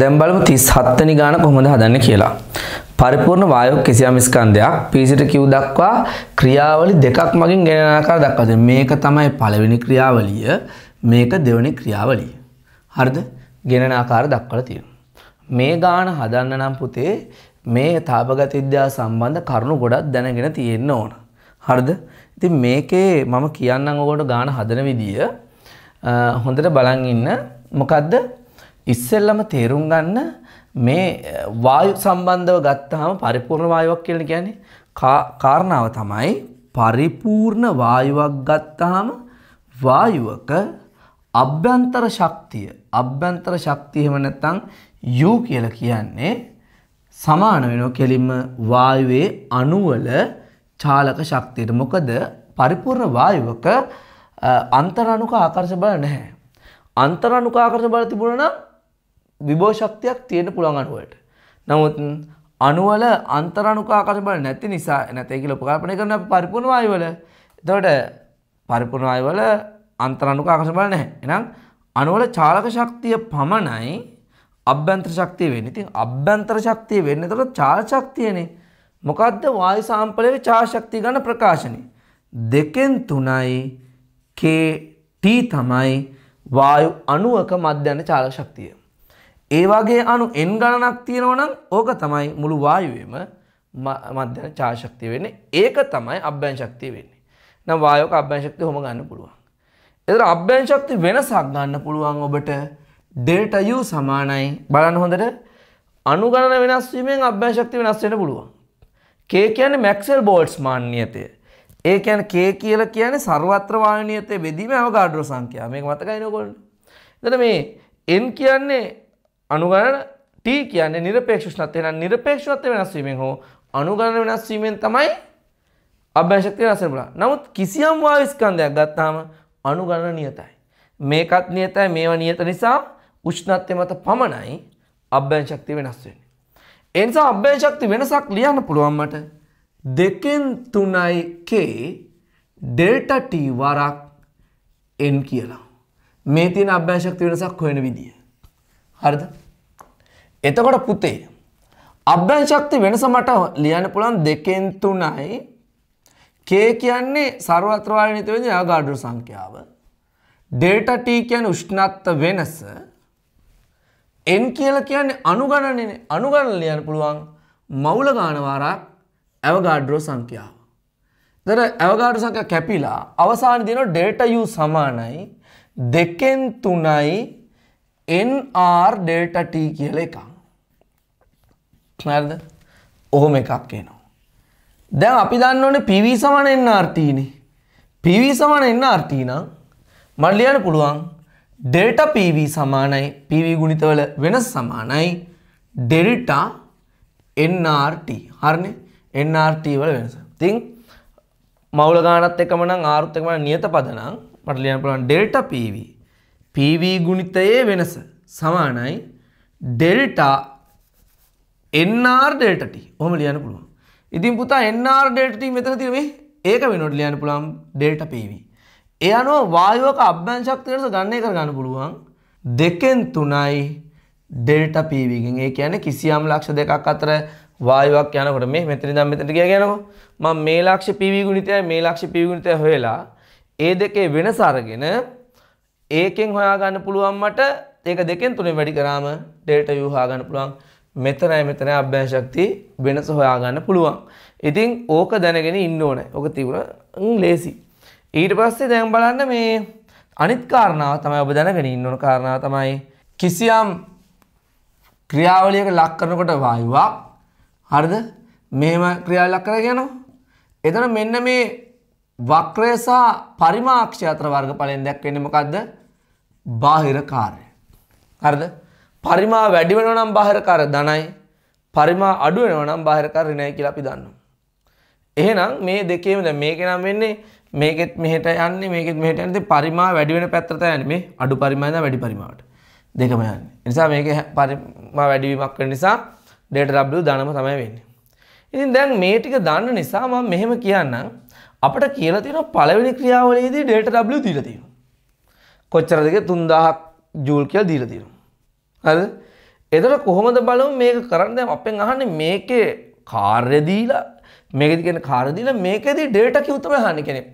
දැන් බලමු 37වෙනි ගාන කොහොමද හදන්නේ කියලා. පරිපූර්ණ වායව කිසියම් ස්කන්ධයක් P සිට Q දක්වා ක්‍රියාවලි දෙකක් මගින් ගෙන යන ආකාර දක්වා දෙනවා. මේක තමයි පළවෙනි ක්‍රියාවලිය. මේක දෙවෙනි ක්‍රියාවලිය. හරිද? ගෙනන ආකාර දක්වලා තියෙනවා. මේ ගාන හදන්න නම් පුතේ මේ තාපගත විද්‍යාව සම්බන්ධ කරුණු ගොඩක් දැනගෙන තියෙන්න ඕන. හරිද? ඉතින් මේකේ මම කියන්නම් ඔයගොල්ලෝ ගාන හදන විදිය හොඳට බලන් ඉන්න. මොකද්ද? ඉස්සෙල්ලම තේරුම් ගන්න මේ වායු සම්බන්ධව ගත්තාම පරිපූර්ණ වායුවක් කියලා කියන්නේ කාරණාව තමයි පරිපූර්ණ වායුවක් ගත්තාම වායුවක අභ්‍යන්තර ශක්තිය අභ්‍යන්තර ශක්තිය එහෙම නැත්නම් U කියලා කියන්නේ සමාන වෙනවා කෙලින්ම වායුවේ අණුවල චාලක ශක්තියට. මොකද පරිපූර්ණ වායුවක අන්තරණුක ආකර්ෂ බල නැහැ. අන්තරණුක ආකර්ෂ බල තිබුණා නම් විභෝෂක්තියක් තියෙන පුළුවන් අනුවට. නමුත් අනුවල අන්තරණුකාකර බල නැති නිසා නැතේ කියලා උපකල්පනය කරන අපි පරිපූර්ණ වායුවල. එතකොට පරිපූර්ණ වායුවල අන්තරණුකාකර බල නැහැ. එහෙනම් අනුවල චාලක ශක්තිය පමණයි අභ්‍යන්තර ශක්තිය වෙන්නේ. ඉතින් අභ්‍යන්තර ශක්තිය වෙන්නේ එතකොට චාල ශක්තියනේ. මොකද්ද වායු සාම්පලයේ චාල ශක්තිය ගන්න ප්‍රකාශනය. දෙකෙන් තුනයි KT තමයි වායු අණුවක මධ්‍යන චාලක ශක්තිය. ඒ වගේ අනු එන් ගණනක් තියෙනවනම් ඕක තමයි මුළු වායුවේම මධ්‍යන චාශක්තිය වෙන්නේ ඒක තමයි අභ්‍යන් ශක්තිය වෙන්නේ. නම් වායෝක අභ්‍යන් ශක්තිය හොම ගන්න පුළුවන්. ඒතර අභ්‍යන් ශක්තිය වෙනසක් ගන්න පුළුවන් ඔබට ඩෙල්ටා U සමානයි බලන්න හොඳට අණු ගණන වෙනස් වීමෙන් අභ්‍යන් ශක්තිය වෙනස් වෙන්න පුළුවන්. K කියන්නේ මැක්ස්වෙල් බෝල්ට්ස්මාන් නියතය. ඒ කියන්නේ K කියලා කියන්නේ ਸਰවත්‍ර වායු නියතය බෙදීම අවගාඩ්‍රෝ සංඛ්‍යාව. මේක මතකයි නේද ඔයගොල්ලෝ? එතන මේ n කියන්නේ අනුගණන T කියන්නේ নিরপেක්ෂ උෂ්ණත්වය. එහෙනම් নিরপেක්ෂ උෂ්ණත්වය වෙනස් වීමෙන් හෝ අනුගණන වෙනස් වීමෙන් තමයි අභ්‍යන් ශක්තිය වෙනස් වෙන්න පුළුවන්. නමුත් කිසියම් වායු ස්කන්ධයක් ගත්තාම අනුගණන නියතයි. මේකත් නියතයි මේවා නියත නිසා උෂ්ණත්වය මත පමණයි අභ්‍යන් ශක්තිය වෙනස් වෙන්නේ. ඒ නිසා අභ්‍යන් ශක්තිය වෙනසක් ලියන්න පුළුවන් මට 2 3යි k ඩෙල්ටා t වරක් n කියලා. මේ තියෙන අභ්‍යන් ශක්තිය වෙනසක් හොයන විදිය. හරිද? එතකොට පුතේ අභ්‍යන් ශක්ති වෙනස මට ලියන්න පුළන් දෙකෙන් තුනයි කේ කියන්නේ සර්වත්‍රවාය නිතවෙද යාගාඩු සංඛ්‍යාව ඩේට ටී කියන උෂ්ණත්ත වෙනස එන් කියල කියන්නේ අනුගණන අනුගණන ලියන්න පුළුවන් මවුල ගානවාරක් ඇවගාඩ්‍රෝ සංඛ්‍යාව දර ඇවගාඩු සංඛ්‍යා කැපිලා අවසාන දින ඩේට යු සමානයි දෙකෙන් තුනයි NR ඩේට ටී කියල එකක් නෑරද ඔහොම එකක් කියනවා. දැන් අපි දන්න ඕනේ PV සමාන nRTනේ. PV සමාන nRT නම් මට ලියන්න පුළුවන් ඩෙල්ටා PV සමානයි PV ගුණිතවල වෙනස සමානයි ඩෙල්ටා nRT. හරිනේ? nRT වල වෙනස. ඉතින් මවුල ගානත් එකම නම් ආරුත් එකම නියත පද නම් මට ලියන්න පුළුවන් ඩෙල්ටා PV PV ගුණිතයේ වෙනස සමානයි ඩෙල්ටා එන්නර් ඩේටට හොම ලියන පුළුවන් ඉතින් පුතා එන්නර් ඩේටට මෙතන තිරේ ඒක වෙනොට ලියන පුළම් ඩේට පීවි. එය අනුව වායෝක අභ්‍යන් ශක්තිකරස ගන්නය කරගන්න පුළුවන් දෙකෙන් තුනයි ඩෙල්ට පීවිගෙන් ඒ කියන කිසියම් ලක්ෂ දෙකක් අතර වායුවක් යනකොට මේ මෙතනි දම් මෙතට කිය ගැනවා මං මේ ලක්ෂ පිවිගුණිතය මේ ලක්ෂ පිවිගුණිතය හොයලා ඒ දෙකේ වෙනස අරගෙන ඒකෙන් හොයාගන්න පුළුවන් මට ඒක දෙකෙන් තුනේ වැඩි කරාම ඩෙල්ට යූ හාගන්න පුළුවන් මෙතනයි මෙතන අභ්‍යශක්ති වෙනස හොයාගන්න පුළුවන්. ඉතින් ඕක දැනගෙන ඉන්න ඕන ඕක තිබුණ ලේසි. ඊට පස්සේ දැන් බලන්න මේ අනිත් කාරණාව තමයි ඔබ දැනගෙන ඉන්න ඕන කාරණාව තමයි කිසියම් ක්‍රියාවලියක ලක් කරනකොට වායුවක් හරිද? මෙහෙම ක්‍රියාවලියක් කරගෙන යනවා. එතන මෙන්න මේ වක්‍රය සහ පරිමාක්ෂය අතර වර්ගඵලයෙන් දැක්වෙන්නේ මොකද්ද? බාහිර කාර්ය. හරිද? පරිමා වැඩි වෙනවා නම් බාහිරකාර ධනයි පරිමා අඩු වෙනවා නම් බාහිරකාර ඍණයි කියලා අපි දන්නවා. එහෙනම් මේ දෙකේම දැන් මේකේ නම් වෙන්නේ මේකෙත් මෙහෙට යන්නේ මේකෙත් මෙහෙට යන්නේ ඉතින් පරිමා වැඩි වෙන පැත්තට යන්නේ මේ අඩු පරිමාවෙන් වැඩි පරිමාවට දෙකම යන්නේ ඒ නිසා මේකේ පරිමා වැඩිවීමක් වෙන නිසා delta w ධනම තමයි වෙන්නේ ඉතින් දැන් මේ ටික දන්න නිසා මම මෙහෙම කියන්නම් අපිට කියලා තියෙනවා පළවෙනි ක්‍රියාවලියේදී delta w දීලා තියෙනවා කොච්චරද කියලා 3000 ජූල් කියලා දීලා තියෙනවා හරි එතකොට කොහොමද බලමු මේක කරන්න දැන් අපෙන් අහන්නේ මේකේ කාර්ය දීලා මේකෙදි කියන්නේ කාර්ය දීලා මේකෙදි ඩේටා කිව් තමයි අහන්නේ කියන්නේ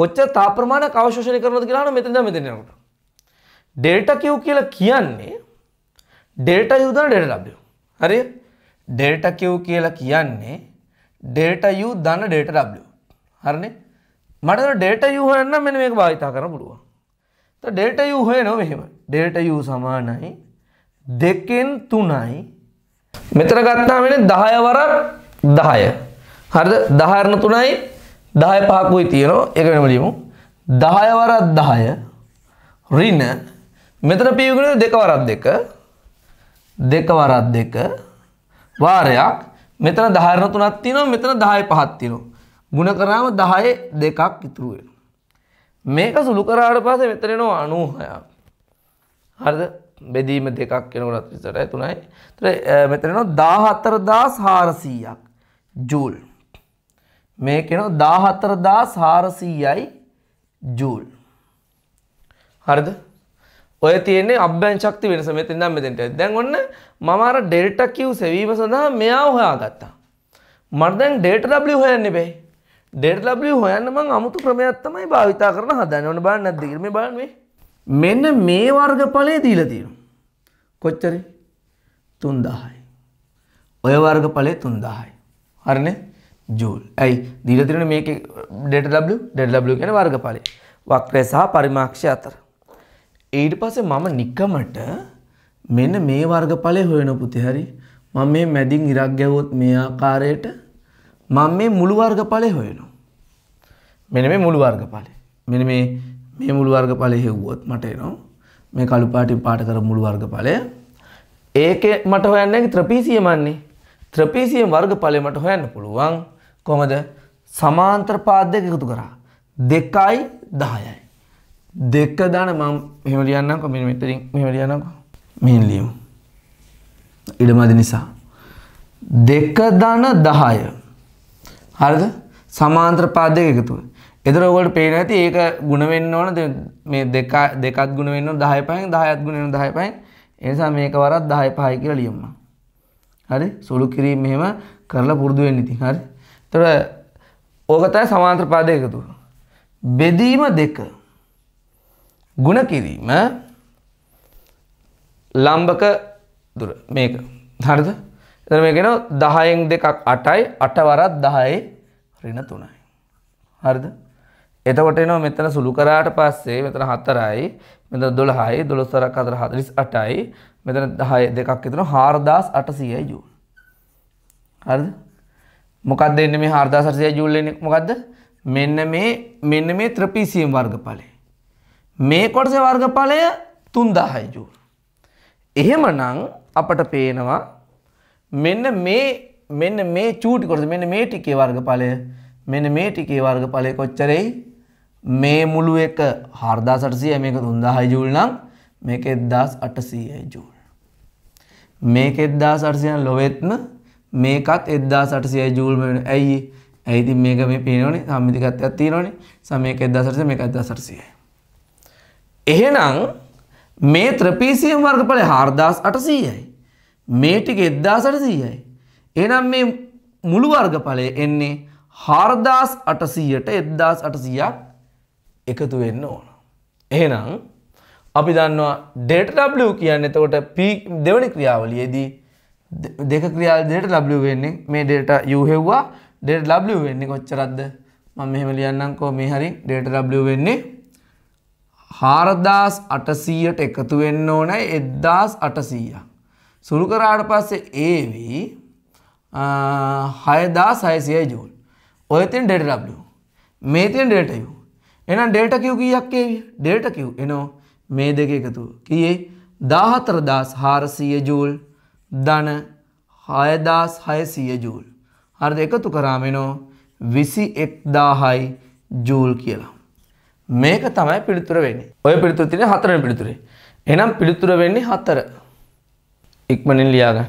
කොච්චර තාප ප්‍රමාණයක් අවශෝෂණය කරනවද කියලා අහන මෙතනද මෙතන යනකොට ඩෙල්ටා Q කියලා කියන්නේ ඩෙල්ටා U ධන ඩෙල්ටා W. හරි? ඩෙල්ටා Q කියලා කියන්නේ ඩෙල්ටා U ධන ඩෙල්ටා W. හරිනේ? මට ඩෙල්ටා U හොයන්න මෙන්න මේක භාවිතා කරන්න පුළුවන්. તો ඩෙල්ටා U හොයනවා මෙහෙම. ඩෙල්ටා U සමානයි දෙකෙන් තුනයි මෙතන ගත්තා වෙන දහයවරක් දහය හරිද දහරණ තුනයි දහය පහකුයි තියෙනවා එක වෙනම ලියමු දහයවරක් දහය රින මෙතන පියවගෙන දෙකවරක් දෙක දෙකවරක් දෙක වාරයක් මෙතන දහරණ තුනක් තියෙනවා මෙතන 10 පහක් තියෙනවා. ಗುಣ කරාම 10 දෙකක් ඉතුරු වෙනවා. මේක සුළු කරාට පස්සේ මෙතන එනවා 96. හරිද? බෙදීම දෙකක් කෙනකොටත් විසට ඇතුනයි තර මෙතනනවා දාහත්තරදා සාරසීයක් ජූල් මේ කෙනෝ දාහත්තරදා සාරසීයයි ජූල් හරිද ඔය තියන්නේ අභ්‍යන් ශක්ති වෙනස මෙතින් දම් මෙතෙන්ට දැන් ඔන්න මමර ඩෙල්ට කිව් සැවීම සඳහා මෙයා හොයා ගත්තා මර්දැන් ඩේට ලබ්ලි හොයන්න බේ ඩෙඩ් ලබ්ලි හොයන්න මං අමුතු ක්‍රමයක්ත්තමයි භාවිතා කරන හදන්න ඕන බාන්න නැදදිීම බාන්නේ මෙන්න මේ වර්ගඵලය දීලා තියෙනවා. කොච්චර? 3000යි. ඔය වර්ගඵලය 3000යි. හරිනේ? ජූල්. ඇයි දීලා තියෙන්නේ මේකේ delta w delta w කියන්නේ වර්ගඵලය. වක්‍රය සහ පරිමාක්ෂය අතර. ඊට පස්සේ මම නිකමට මෙන්න මේ වර්ගඵලය හොයන පුතේ හරි මම මේ මැදින් ඉරක් ගැවුවොත් මේ ආකාරයට මම මේ මුළු වර්ගඵලය හොයනවා. මෙන්න මේ මුළු වර්ගඵලය. මෙන්න මේ මේ මුළු වර්ග ඵලය හෙව්වොත් මට එනවා මේ කළු පාටින් පාට කර මුළු වර්ග ඵලය. ඒකේ මට හොයන්න හැකි ත්‍රපීසියම් යන්නේ. ත්‍රපීසියම් වර්ග ඵලය මට හොයන්න පුළුවන් කොහමද? සමාන්තර පාද දෙක එකතු කරා. 2යි 10යි. දෙක දාන මම මෙහෙම ලියන්නම්කෝ මෙන්න මෙතනින් මෙහෙම ලියන්නම්කෝ. මෙහෙන් ලියමු. ඉඩමදි නිසා. 2 දාන 10. හරිද? සමාන්තර පාද දෙක එකතුව. එතර ඔවට පේන ඇති ඒක ගුණවෙන්න ඕන මේ දෙකත් ගුණවෙන්න දහය පයින් දහයත් ගුණෙන දහය පයින් එනිසා මේක වරත් දහය පහයි කියලා ලියම්ම හරි සුළු කිරීම මෙහෙම කරලා පුරුදු වෙන්න ඉතින් හරි තොර ඕකතයි සමාන්ත්‍ර පාද එකතු බෙදීම දෙක ගුණ කිරීම ලම්බක දුර මේක හරිද එතන මේකෙන දහයෙන් දෙකක් අටයි අටවරත් දහයි රින තුනයි හරිද එතකොට එනවා මෙතන සුළු කරාට පස්සේ මෙතන 4යි මෙතන 12යි 12 4 48යි මෙතන 10 දෙකක් එතන 4800යි ජූල් හරිද මොකක්ද එන්නේ මේ 4800 ජූල් එන්නේ මොකද්ද මෙන්න මේ මෙන්න මේ ත්‍රපීසියම් වර්ගඵලය මේ කොටසේ වර්ගඵලය 3000යි ජූල් එහෙමනම් අපට පේනවා මෙන්න මේ මෙන්න මේ චූටි කොටස මෙන්න මේ ටිකේ වර්ගඵලය මෙන්න මේ ටිකේ වර්ගඵලය කොච්චරයි මේ මුළු එක හර්දා සටසිය මේක තුන්දාහයි ජූල් නම් මේක එද්දාස් අටසීයයි ජූල්. මේක එද්දා සටසියන ලොවෙත්ම මේකත් එද්දා සටසිය ජූල්ම වෙන ඇයි ඇයිති මේක මේ පේනවනේ සම්මිතිකත්යක් තියෙනවනේ සමයක එද්දා සටස මේක එද්දා සටසියයි. එහෙනම් මේ ත්‍රපීසියම් වර්ගඵලය හාර්දාස් අටසීයයි. මේ ටික එද්දා සටසීයයි. එනම් මේ මුළු වර්ගඵලය එන්නේ හාර්දාස් අටසීයට එද්දාස් අටසීයක් එකතු වෙන්න ඕන. එහෙනම් අපි දන්නවා ඩේටW කියන්න එතකොට P දෙවනි ක්‍රියාවලියේදී දෙක ක්‍රියාල දෙට ලබ්ලු වෙන්නේ මේ ඩේට යුහෙව්වා ඩේට ලබ්ලු වෙන්නේ කොච්චරක්ද මම මෙහෙම ලියන්නම්කෝ මේ හරි ඩේට ලබ්ලු වෙන්නේ 4800ට එකතු වෙන්න ඕනේ 1800ක් සුරු කරාට පස්සේ AV 6600 ජූල් ඔය තියෙන ඩේට ලබ්ලු මේ තියෙන ඩේට යූ එනම් ඩෙල්ට කිව් කීයක් ඒවි ඩෙල්ට කිව් එනෝ මේ දෙක එකතුව කියේ දාහතරදාස් හාරසීය ජූල් දන හයදාස් හයසීය ජූල් හරද එකතු කරාමෙනෝ විසි එක්දාහයි ජූල් කියලා. මේක තමයි පිළිතුර වෙන්නේ ඔය පිළිතුර තින හතරන පිළිතුරේ එනම් පිළිතුර වෙන්නේ හතර ඉක්මනින් ලියාගන්න